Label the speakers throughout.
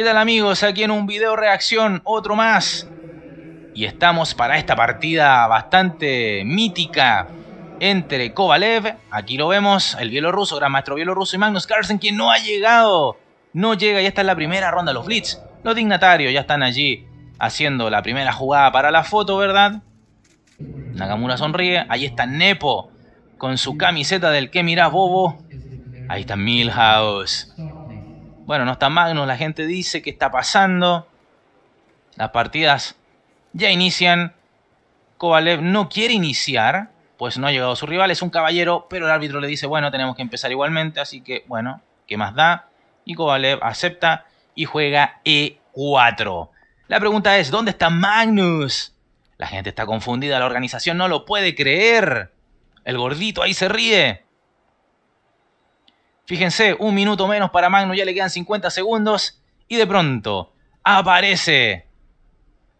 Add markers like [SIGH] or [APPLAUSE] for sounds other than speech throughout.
Speaker 1: ¿Qué tal amigos? Aquí en un video reacción, otro más. Y estamos para esta partida bastante mítica entre Kovalev, aquí lo vemos, el bielorruso, gran maestro bielorruso y Magnus Carlsen, quien no ha llegado. No llega y está es la primera ronda de los Blitz. Los dignatarios ya están allí haciendo la primera jugada para la foto, ¿verdad? Nakamura sonríe. Ahí está Nepo con su camiseta del que mirás, bobo. Ahí está Milhouse. Bueno, no está Magnus, la gente dice que está pasando. Las partidas ya inician. Kovalev no quiere iniciar, pues no ha llegado su rival, es un caballero, pero el árbitro le dice, bueno, tenemos que empezar igualmente, así que bueno, ¿qué más da? Y Kovalev acepta y juega E4. La pregunta es, ¿dónde está Magnus? La gente está confundida, la organización no lo puede creer. El gordito ahí se ríe. Fíjense, un minuto menos para Magnus, ya le quedan 50 segundos. Y de pronto, aparece.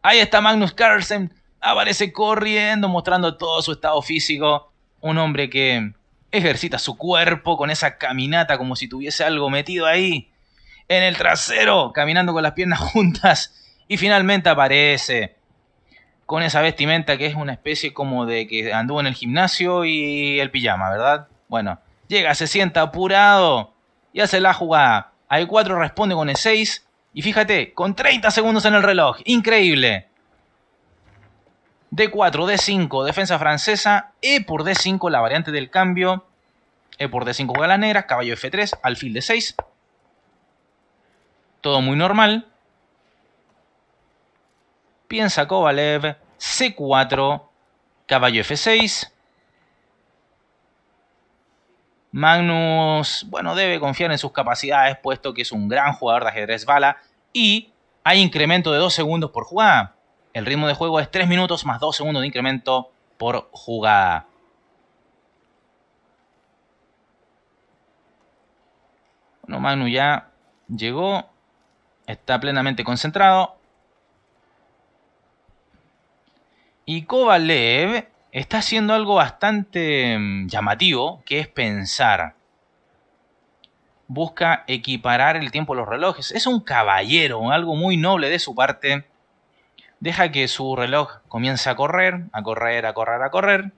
Speaker 1: Ahí está Magnus Carlsen. Aparece corriendo, mostrando todo su estado físico. Un hombre que ejercita su cuerpo con esa caminata como si tuviese algo metido ahí. En el trasero, caminando con las piernas [LAUGHS] juntas. Y finalmente aparece con esa vestimenta que es una especie como de que anduvo en el gimnasio y el pijama, ¿verdad? Bueno, Llega, se sienta apurado y hace la jugada. Al 4 responde con e 6. Y fíjate, con 30 segundos en el reloj. Increíble. D4, D5, defensa francesa. E por D5, la variante del cambio. E por D5 juega caballo F3, alfil D6. Todo muy normal. Piensa Kovalev, C4, caballo F6, Magnus, bueno, debe confiar en sus capacidades, puesto que es un gran jugador de ajedrez bala y hay incremento de 2 segundos por jugada. El ritmo de juego es 3 minutos más 2 segundos de incremento por jugada. Bueno, Magnus ya llegó, está plenamente concentrado. Y Kovalev está haciendo algo bastante mm, llamativo, que es pensar. Busca equiparar el tiempo de los relojes. Es un caballero, algo muy noble de su parte. Deja que su reloj comience a correr, a correr, a correr, a correr.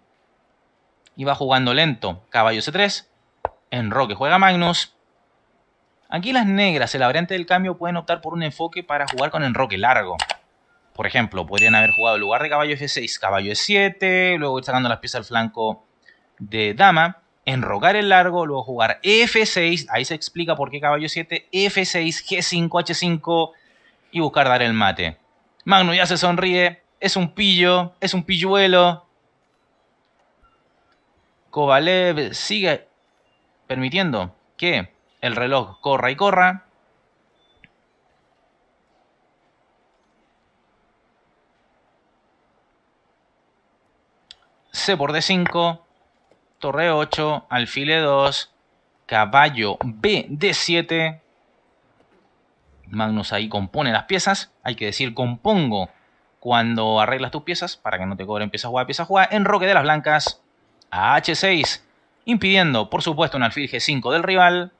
Speaker 1: Y va jugando lento. Caballo C3. En Roque juega Magnus. Aquí las negras, el variante del cambio, pueden optar por un enfoque para jugar con enroque largo. Por ejemplo, podrían haber jugado en lugar de caballo F6, caballo E7, luego ir sacando las piezas al flanco de dama, enrogar el largo, luego jugar F6, ahí se explica por qué caballo 7, F6, G5, H5 y buscar dar el mate. Magnus ya se sonríe, es un pillo, es un pilluelo. Kovalev sigue permitiendo que el reloj corra y corra. C por D5, torre 8, alfil e 2, caballo B de 7 Magnus ahí compone las piezas, hay que decir compongo cuando arreglas tus piezas para que no te cobren pieza jugar pieza jugar Enroque de las blancas a H6, impidiendo por supuesto un alfil G5 del rival.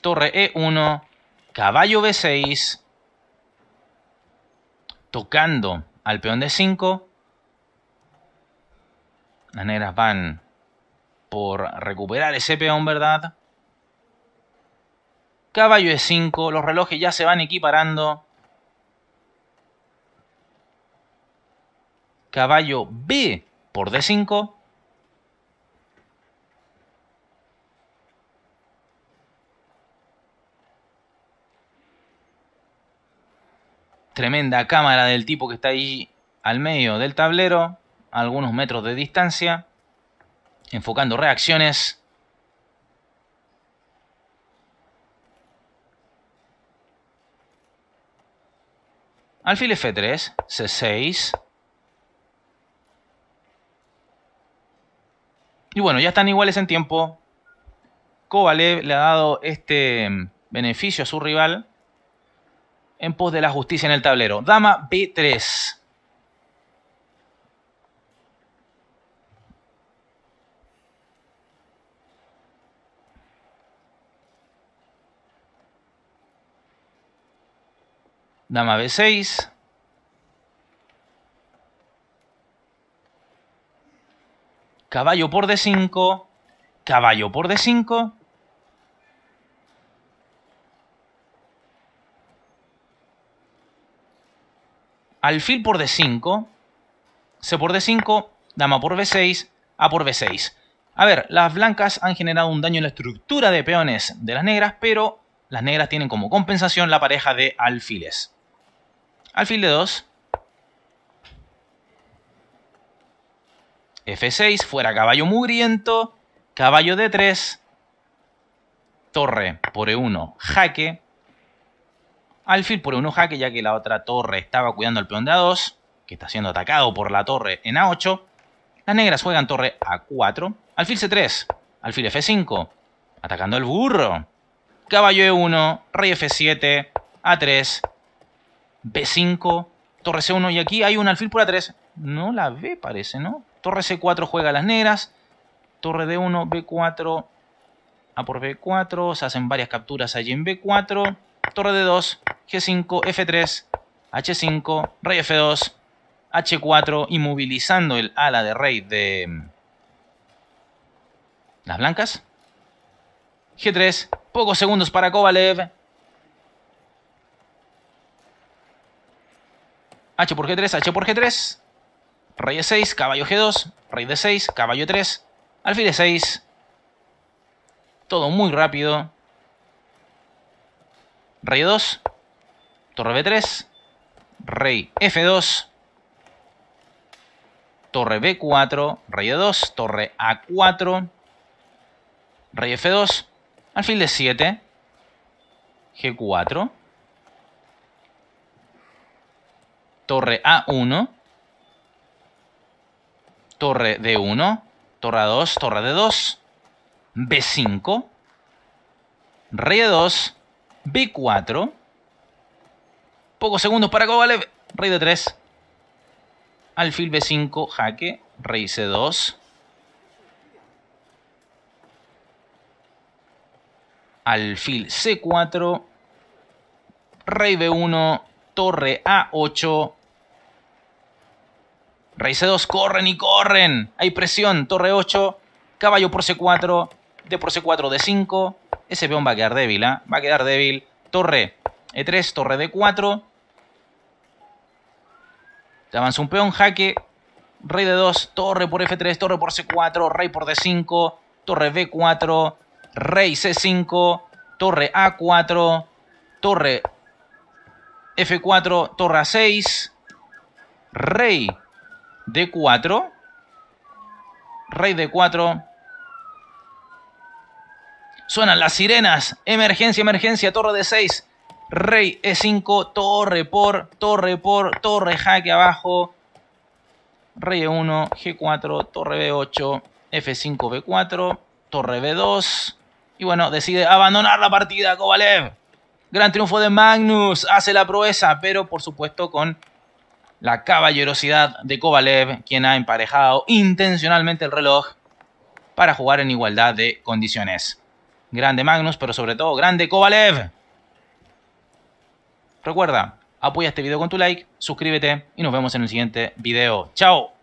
Speaker 1: Torre E1, caballo B6, tocando al peón de 5 Las negras van por recuperar ese peón, ¿verdad? Caballo E5, los relojes ya se van equiparando. Caballo B por D5. tremenda cámara del tipo que está ahí al medio del tablero, a algunos metros de distancia, enfocando reacciones. Alfil F3, C6. Y bueno, ya están iguales en tiempo. Kovalev le ha dado este mm, beneficio a su rival en pos de la justicia en el tablero. Dama B3. Dama B6. Caballo por D5. Caballo por D5. alfil por d5, c por d5, dama por b6, a por b6. A ver, las blancas han generado un daño en la estructura de peones de las negras, pero las negras tienen como compensación la pareja de alfiles. Alfil de 2. F6, fuera caballo mugriento, caballo de 3 torre por E1, jaque, Alfil por un jaque ya que la otra torre estaba cuidando al peón de A2, que está siendo atacado por la torre en A8. Las negras juegan torre A4, alfil C3, alfil F5, atacando al burro. Caballo E1, rey F7, A3, B5, torre C1 y aquí hay un alfil por A3. No la ve parece, ¿no? Torre C4 juega a las negras, torre D1, B4, A por B4, se hacen varias capturas allí en B4 torre D2, G5, F3, H5, rey F2, H4, inmovilizando el ala de rey de mm, las blancas. G3, pocos segundos para Kovalev. H por G3, H por G3. Rey E6, caballo G2, rey D6, caballo 3, alfil E6. Todo muy rápido. Rey 2. Torre B3. Rey F2. Torre B4. Rey e 2 Torre A4. Rey F2. Alfil de 7. G4. Torre A1. Torre D1. Torre A2. Torre D2. B5. Rey 2 e B4. Pocos segundos para Kovalev. Rey de 3. Alfil B5, jaque. Rey C2. Alfil C4. Rey B1. Torre A8. Rey C2, corren y corren. Hay presión. Torre 8. Caballo por C4. D por C4, D5. Ese peón va a quedar débil, ¿eh? Va a quedar débil. Torre E3, torre D4. Te avanza un peón, jaque. Rey d 2, torre por F3, torre por C4, rey por D5, torre B4, rey C5, torre A4, torre F4, torre A6, rey D4, rey D4, Suenan las sirenas. Emergencia, emergencia, torre de 6. Rey E5, torre por, torre por, torre jaque abajo. Rey E1, G4, torre B8, F5, B4, torre B2. Y bueno, decide abandonar la partida Kovalev. Gran triunfo de Magnus, hace la proeza, pero por supuesto con la caballerosidad de Kovalev, quien ha emparejado intencionalmente el reloj para jugar en igualdad de condiciones. Grande Magnus, pero sobre todo, grande Kovalev. Recuerda, apoya este video con tu like, suscríbete y nos vemos en el siguiente video. ¡Chao!